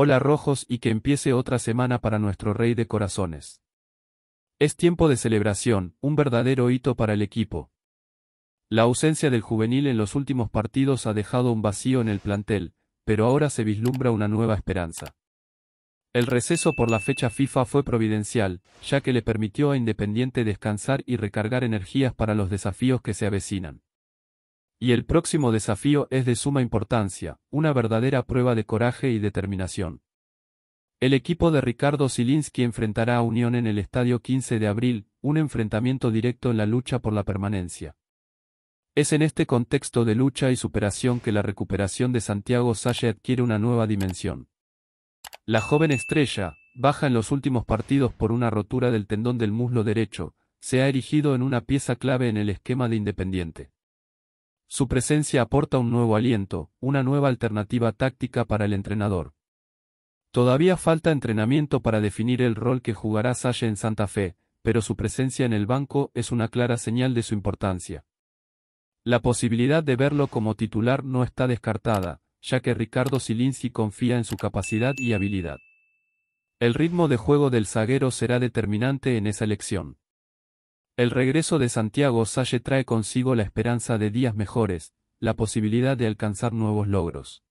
Hola rojos y que empiece otra semana para nuestro rey de corazones. Es tiempo de celebración, un verdadero hito para el equipo. La ausencia del juvenil en los últimos partidos ha dejado un vacío en el plantel, pero ahora se vislumbra una nueva esperanza. El receso por la fecha FIFA fue providencial, ya que le permitió a Independiente descansar y recargar energías para los desafíos que se avecinan. Y el próximo desafío es de suma importancia, una verdadera prueba de coraje y determinación. El equipo de Ricardo Silinski enfrentará a Unión en el Estadio 15 de abril, un enfrentamiento directo en la lucha por la permanencia. Es en este contexto de lucha y superación que la recuperación de Santiago Salle adquiere una nueva dimensión. La joven estrella, baja en los últimos partidos por una rotura del tendón del muslo derecho, se ha erigido en una pieza clave en el esquema de Independiente. Su presencia aporta un nuevo aliento, una nueva alternativa táctica para el entrenador. Todavía falta entrenamiento para definir el rol que jugará Salle en Santa Fe, pero su presencia en el banco es una clara señal de su importancia. La posibilidad de verlo como titular no está descartada, ya que Ricardo Silinski confía en su capacidad y habilidad. El ritmo de juego del zaguero será determinante en esa elección. El regreso de Santiago Salle trae consigo la esperanza de días mejores, la posibilidad de alcanzar nuevos logros.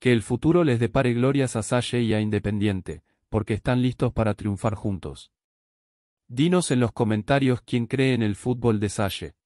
Que el futuro les depare glorias a Salle y a Independiente, porque están listos para triunfar juntos. Dinos en los comentarios quién cree en el fútbol de Salle.